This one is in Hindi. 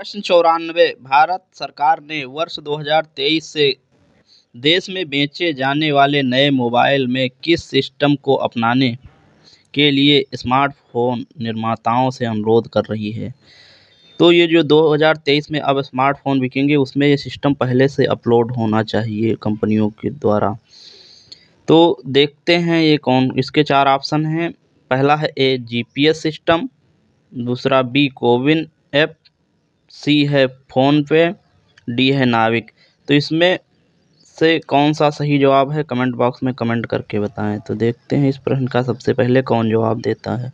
प्रश्न चौरानवे भारत सरकार ने वर्ष 2023 से देश में बेचे जाने वाले नए मोबाइल में किस सिस्टम को अपनाने के लिए स्मार्टफोन निर्माताओं से अनुरोध कर रही है तो ये जो 2023 में अब स्मार्टफोन बिकेंगे उसमें ये सिस्टम पहले से अपलोड होना चाहिए कंपनियों के द्वारा तो देखते हैं ये कौन इसके चार ऑप्शन हैं पहला है ए जीपीएस सिस्टम दूसरा बी कोविन ऐप सी है फोन पे डी है नाविक तो इसमें से कौन सा सही जवाब है कमेंट बॉक्स में कमेंट करके बताएं तो देखते हैं इस प्रश्न का सबसे पहले कौन जवाब देता है